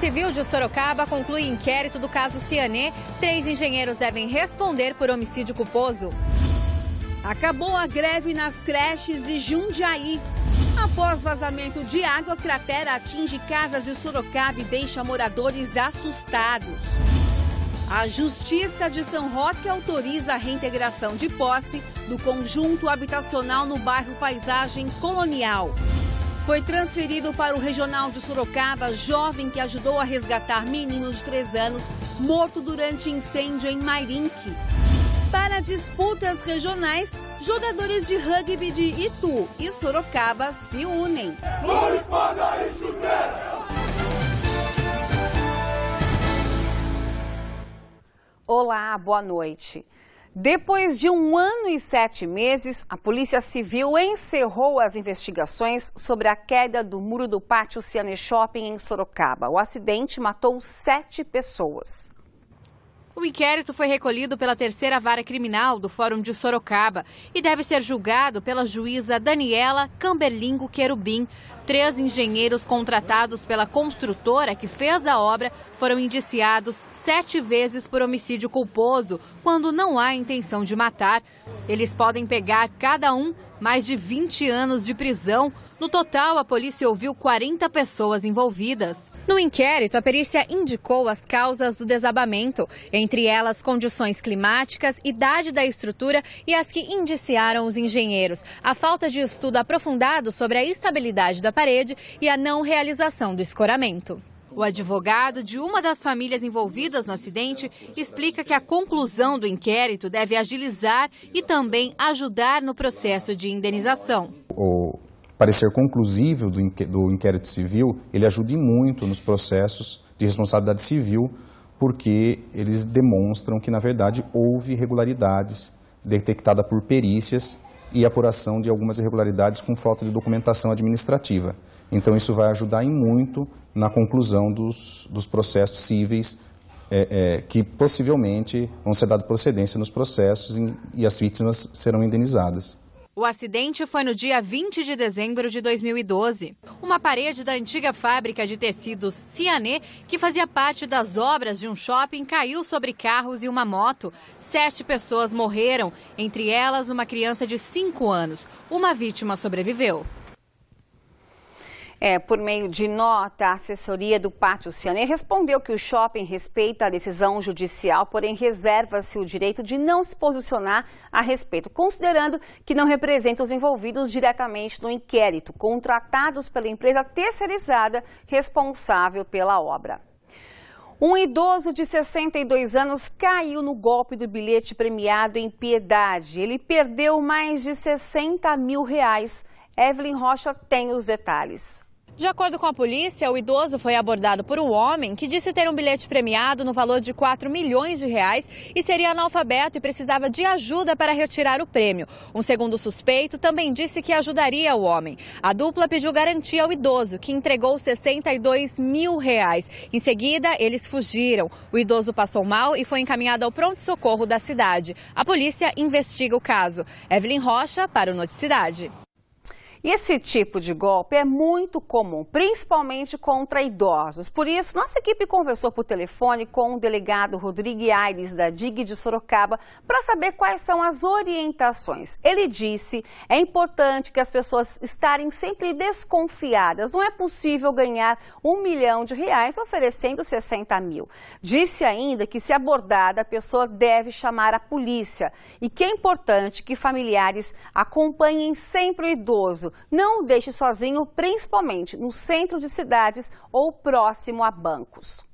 Civil de Sorocaba conclui inquérito do caso Cianê. Três engenheiros devem responder por homicídio culposo. Acabou a greve nas creches de Jundiaí. Após vazamento de água, cratera atinge casas de Sorocaba e deixa moradores assustados. A Justiça de São Roque autoriza a reintegração de posse do conjunto habitacional no bairro Paisagem Colonial. Foi transferido para o Regional de Sorocaba jovem que ajudou a resgatar menino de 3 anos morto durante incêndio em Mairinque. Para disputas regionais, jogadores de rugby de Itu e Sorocaba se unem. Olá, boa noite. Depois de um ano e sete meses, a Polícia Civil encerrou as investigações sobre a queda do muro do pátio Ciane Shopping em Sorocaba. O acidente matou sete pessoas. O inquérito foi recolhido pela terceira vara criminal do Fórum de Sorocaba e deve ser julgado pela juíza Daniela Camberlingo Querubim. Três engenheiros contratados pela construtora que fez a obra foram indiciados sete vezes por homicídio culposo, quando não há intenção de matar. Eles podem pegar cada um mais de 20 anos de prisão. No total, a polícia ouviu 40 pessoas envolvidas. No inquérito, a perícia indicou as causas do desabamento, entre elas condições climáticas, idade da estrutura e as que indiciaram os engenheiros, a falta de estudo aprofundado sobre a estabilidade da parede e a não realização do escoramento. O advogado de uma das famílias envolvidas no acidente explica que a conclusão do inquérito deve agilizar e também ajudar no processo de indenização. O parecer conclusivo do inquérito civil, ele ajude muito nos processos de responsabilidade civil, porque eles demonstram que, na verdade, houve irregularidades detectadas por perícias e apuração de algumas irregularidades com falta de documentação administrativa. Então, isso vai ajudar em muito na conclusão dos, dos processos cíveis é, é, que possivelmente vão ser dados procedência nos processos em, e as vítimas serão indenizadas. O acidente foi no dia 20 de dezembro de 2012. Uma parede da antiga fábrica de tecidos Cianê, que fazia parte das obras de um shopping, caiu sobre carros e uma moto. Sete pessoas morreram, entre elas uma criança de cinco anos. Uma vítima sobreviveu. É, por meio de nota, a assessoria do Pátio Ciané respondeu que o shopping respeita a decisão judicial, porém reserva-se o direito de não se posicionar a respeito, considerando que não representa os envolvidos diretamente no inquérito, contratados pela empresa terceirizada responsável pela obra. Um idoso de 62 anos caiu no golpe do bilhete premiado em Piedade. Ele perdeu mais de 60 mil reais. Evelyn Rocha tem os detalhes. De acordo com a polícia, o idoso foi abordado por um homem que disse ter um bilhete premiado no valor de 4 milhões de reais e seria analfabeto e precisava de ajuda para retirar o prêmio. Um segundo suspeito também disse que ajudaria o homem. A dupla pediu garantia ao idoso, que entregou 62 mil reais. Em seguida, eles fugiram. O idoso passou mal e foi encaminhado ao pronto-socorro da cidade. A polícia investiga o caso. Evelyn Rocha, para o Noticidade. E esse tipo de golpe é muito comum, principalmente contra idosos. Por isso, nossa equipe conversou por telefone com o delegado Rodrigo Aires, da DIG de Sorocaba, para saber quais são as orientações. Ele disse, é importante que as pessoas estarem sempre desconfiadas. Não é possível ganhar um milhão de reais oferecendo 60 mil. Disse ainda que se abordada, a pessoa deve chamar a polícia e que é importante que familiares acompanhem sempre o idoso não o deixe sozinho, principalmente no centro de cidades ou próximo a bancos.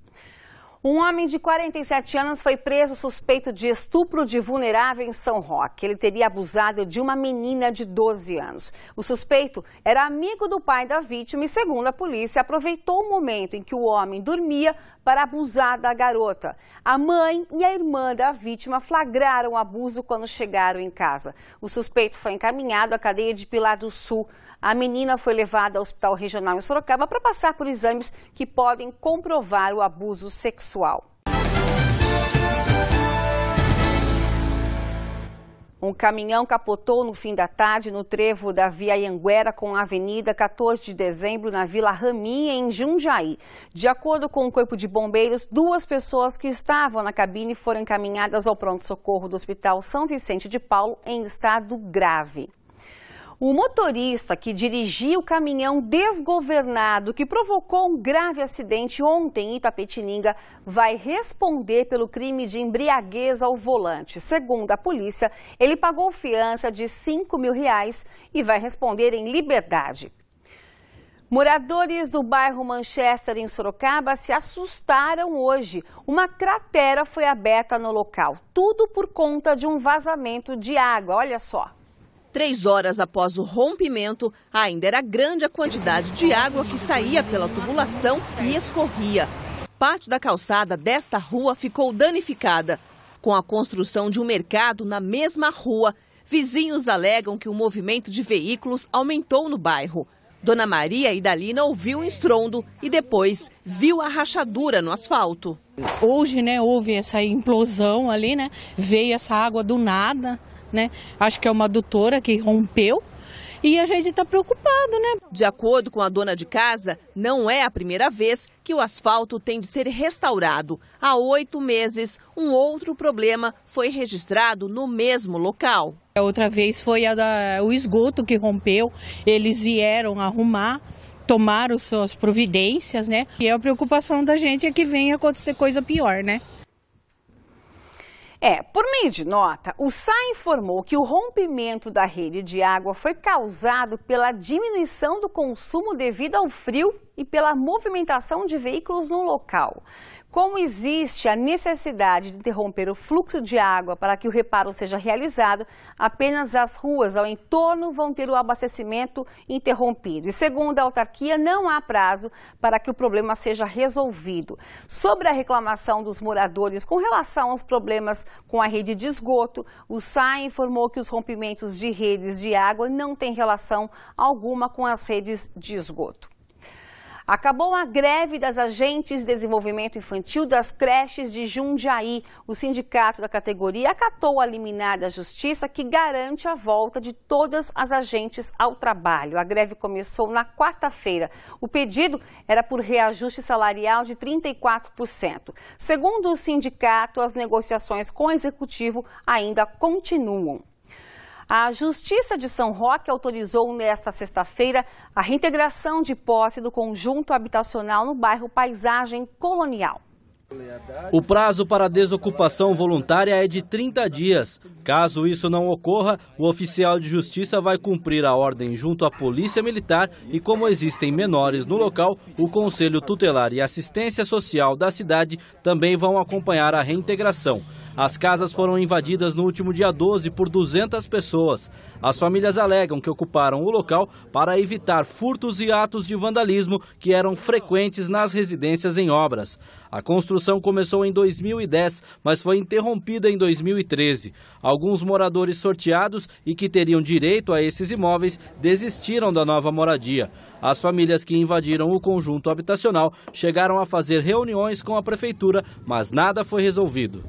Um homem de 47 anos foi preso suspeito de estupro de vulnerável em São Roque. Ele teria abusado de uma menina de 12 anos. O suspeito era amigo do pai da vítima e, segundo a polícia, aproveitou o momento em que o homem dormia para abusar da garota. A mãe e a irmã da vítima flagraram o abuso quando chegaram em casa. O suspeito foi encaminhado à cadeia de Pilar do Sul. A menina foi levada ao Hospital Regional em Sorocaba para passar por exames que podem comprovar o abuso sexual. Um caminhão capotou no fim da tarde no trevo da Via Anguera com a Avenida 14 de Dezembro, na Vila Raminha, em Jundiaí. De acordo com o Corpo de Bombeiros, duas pessoas que estavam na cabine foram encaminhadas ao pronto-socorro do Hospital São Vicente de Paulo em estado grave. O motorista que dirigia o caminhão desgovernado que provocou um grave acidente ontem em Itapetininga vai responder pelo crime de embriaguez ao volante. Segundo a polícia, ele pagou fiança de 5 mil reais e vai responder em liberdade. Moradores do bairro Manchester, em Sorocaba, se assustaram hoje. Uma cratera foi aberta no local, tudo por conta de um vazamento de água. Olha só. Três horas após o rompimento, ainda era grande a quantidade de água que saía pela tubulação e escorria. Parte da calçada desta rua ficou danificada. Com a construção de um mercado na mesma rua, vizinhos alegam que o movimento de veículos aumentou no bairro. Dona Maria Idalina ouviu o estrondo e depois viu a rachadura no asfalto. Hoje, né, houve essa implosão ali, né? Veio essa água do nada né? Acho que é uma adutora que rompeu e a gente está preocupado, né? De acordo com a dona de casa, não é a primeira vez que o asfalto tem de ser restaurado. Há oito meses, um outro problema foi registrado no mesmo local. A outra vez foi da, o esgoto que rompeu, eles vieram arrumar tomaram suas providências, né? E é a preocupação da gente é que venha acontecer coisa pior, né? É, por meio de nota, o SAI informou que o rompimento da rede de água foi causado pela diminuição do consumo devido ao frio e pela movimentação de veículos no local. Como existe a necessidade de interromper o fluxo de água para que o reparo seja realizado, apenas as ruas ao entorno vão ter o abastecimento interrompido. E segundo a autarquia, não há prazo para que o problema seja resolvido. Sobre a reclamação dos moradores com relação aos problemas com a rede de esgoto, o SAI informou que os rompimentos de redes de água não têm relação alguma com as redes de esgoto. Acabou a greve das agentes de desenvolvimento infantil das creches de Jundiaí. O sindicato da categoria acatou a liminar da justiça que garante a volta de todas as agentes ao trabalho. A greve começou na quarta-feira. O pedido era por reajuste salarial de 34%. Segundo o sindicato, as negociações com o executivo ainda continuam. A Justiça de São Roque autorizou nesta sexta-feira a reintegração de posse do conjunto habitacional no bairro Paisagem Colonial. O prazo para desocupação voluntária é de 30 dias. Caso isso não ocorra, o oficial de justiça vai cumprir a ordem junto à Polícia Militar e, como existem menores no local, o Conselho Tutelar e Assistência Social da cidade também vão acompanhar a reintegração. As casas foram invadidas no último dia 12 por 200 pessoas. As famílias alegam que ocuparam o local para evitar furtos e atos de vandalismo que eram frequentes nas residências em obras. A construção começou em 2010, mas foi interrompida em 2013. Alguns moradores sorteados e que teriam direito a esses imóveis desistiram da nova moradia. As famílias que invadiram o conjunto habitacional chegaram a fazer reuniões com a prefeitura, mas nada foi resolvido.